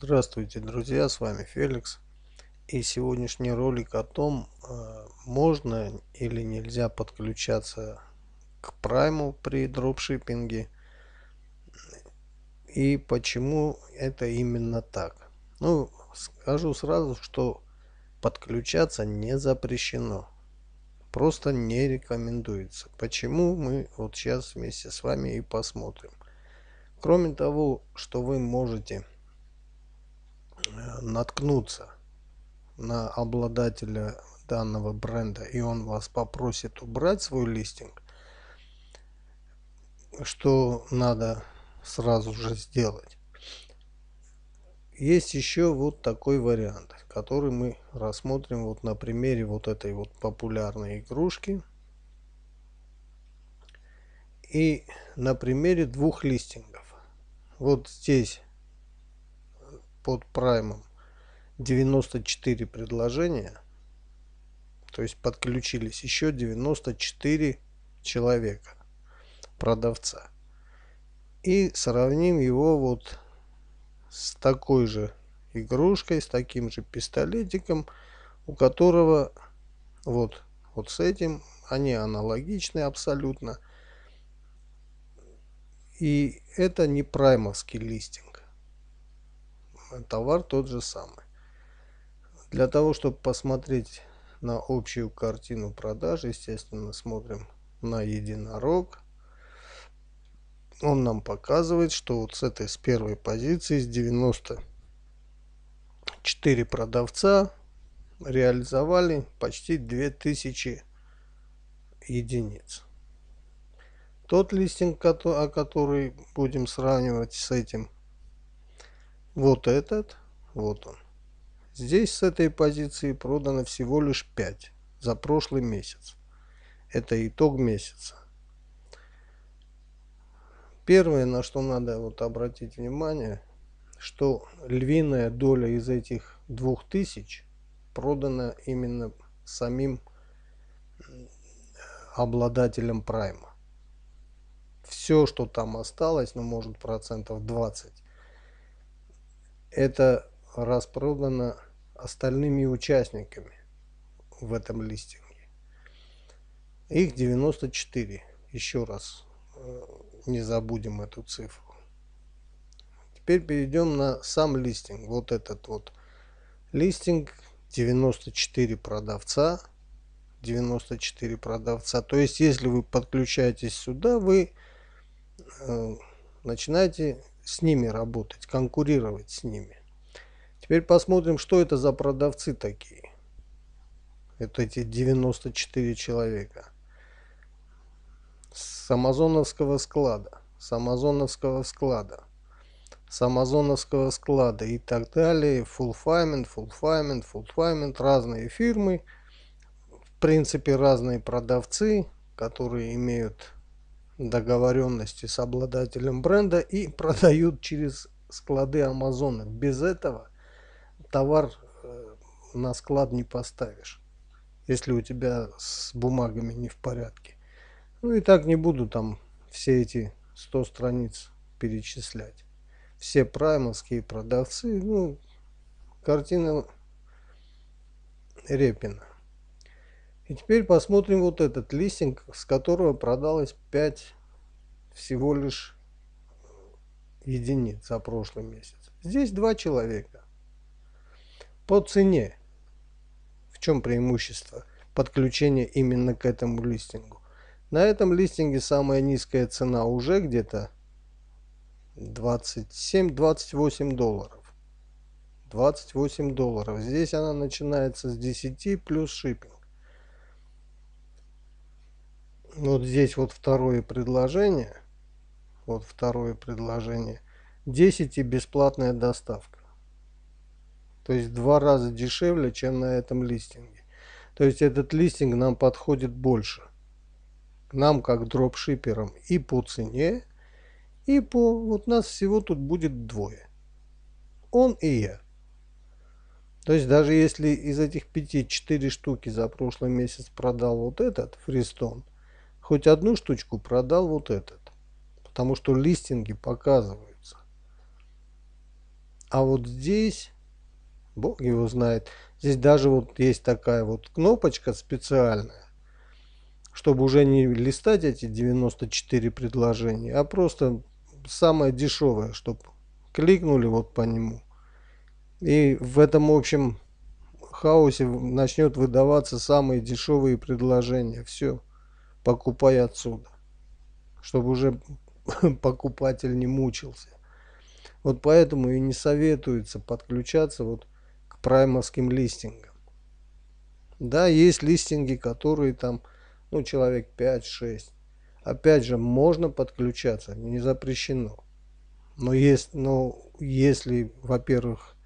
Здравствуйте, друзья, с вами Феликс. И сегодняшний ролик о том, э, можно или нельзя подключаться к прайму при дропшиппинге и почему это именно так. Ну, скажу сразу, что подключаться не запрещено. Просто не рекомендуется. Почему мы вот сейчас вместе с вами и посмотрим. Кроме того, что вы можете наткнуться на обладателя данного бренда и он вас попросит убрать свой листинг, что надо сразу же сделать. Есть еще вот такой вариант, который мы рассмотрим вот на примере вот этой вот популярной игрушки. И на примере двух листингов. Вот здесь э, под праймом 94 предложения, то есть подключились еще 94 человека, продавца. И сравним его вот с такой же игрушкой, с таким же пистолетиком, у которого вот, вот с этим, они аналогичны абсолютно. И это не праймовский листинг. Товар тот же самый. Для того, чтобы посмотреть на общую картину продаж, естественно, смотрим на единорог. Он нам показывает, что вот с этой с первой позиции, с 94 продавца, реализовали почти 2000 единиц. Тот листинг, о который будем сравнивать с этим, вот этот, вот он. Здесь с этой позиции продано всего лишь 5 за прошлый месяц. Это итог месяца. Первое, на что надо вот обратить внимание, что львиная доля из этих 2000 продана именно самим обладателем прайма. Все, что там осталось, ну может процентов 20, это распродано остальными участниками в этом листинге. Их 94. Еще раз э, не забудем эту цифру. Теперь перейдем на сам листинг. Вот этот вот листинг. 94 продавца. 94 продавца. То есть, если вы подключаетесь сюда, вы э, начинаете с ними работать, конкурировать с ними. Теперь посмотрим, что это за продавцы такие. Это эти 94 человека. С амазоновского склада, с амазоновского склада, с амазоновского склада и так далее. Фулфаймент, фулфаймент, фулфаймент, разные фирмы. В принципе, разные продавцы, которые имеют договоренности с обладателем бренда и продают через склады Амазона. Без этого – товар э, на склад не поставишь, если у тебя с бумагами не в порядке. Ну и так не буду там все эти 100 страниц перечислять. Все праймовские продавцы, ну, картина Репина. И теперь посмотрим вот этот листинг, с которого продалось 5 всего лишь э, единиц за прошлый месяц. Здесь два человека. По цене. В чем преимущество подключения именно к этому листингу? На этом листинге самая низкая цена уже где-то 27-28 долларов. 28 долларов. Здесь она начинается с 10 плюс шиппинг. Вот здесь вот второе предложение. Вот второе предложение. 10 и бесплатная доставка. То есть в два раза дешевле, чем на этом листинге. То есть этот листинг нам подходит больше. нам как дропшиперам и по цене, и по... Вот нас всего тут будет двое. Он и я. То есть даже если из этих пяти четыре штуки за прошлый месяц продал вот этот фристон, хоть одну штучку продал вот этот. Потому что листинги показываются. А вот здесь Бог его знает. Здесь даже вот есть такая вот кнопочка специальная, чтобы уже не листать эти 94 предложения, а просто самое дешевое, чтобы кликнули вот по нему. И в этом общем хаосе начнет выдаваться самые дешевые предложения. Все, покупай отсюда, чтобы уже покупатель не мучился. Вот поэтому и не советуется подключаться вот праймовским листингам. Да, есть листинги, которые там, ну, человек 5-6. Опять же, можно подключаться, не запрещено. Но, есть, но если, во-первых,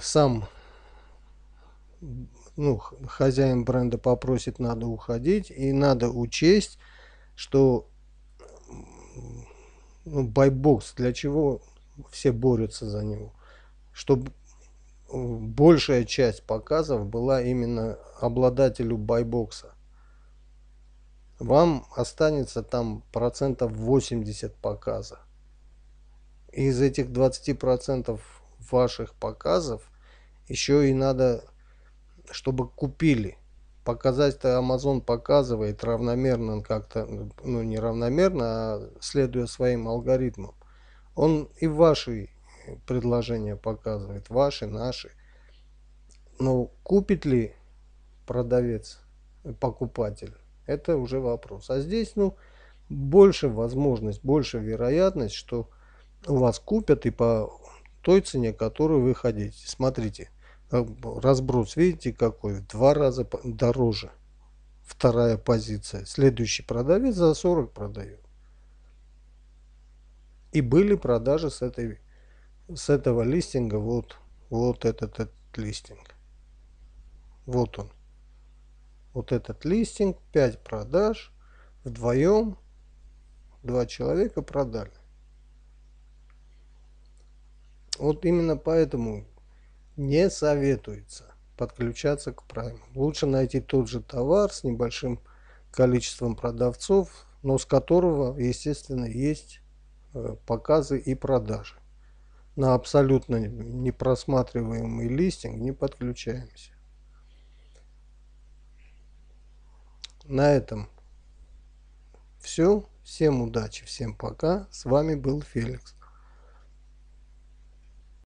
сам ну, хозяин бренда попросит, надо уходить. И надо учесть, что ну, байбокс, для чего все борются за него чтобы э, большая часть показов была именно обладателю байбокса. Вам останется там процентов 80 показа. Из этих 20 процентов ваших показов еще и надо, чтобы купили. Показать-то Amazon показывает равномерно как-то, ну не равномерно, а следуя своим алгоритмам. Он и ваши предложение показывает, ваши, наши. Но купит ли продавец, покупатель, это уже вопрос. А здесь, ну, больше возможность, больше вероятность, что у вас купят и по той цене, которую вы хотите. Смотрите, э, разброс, видите, какой? В два раза дороже. Вторая позиция. Следующий продавец за 40 продает. И были продажи с этой с этого листинга вот, вот этот, этот листинг. Вот он. Вот этот листинг, 5 продаж, вдвоем два человека продали. Вот именно поэтому не советуется подключаться к прайму. Лучше найти тот же товар с небольшим количеством продавцов, но с которого, естественно, есть э, показы и продажи на абсолютно непросматриваемый листинг не подключаемся. На этом все. Всем удачи, всем пока. С вами был Феликс.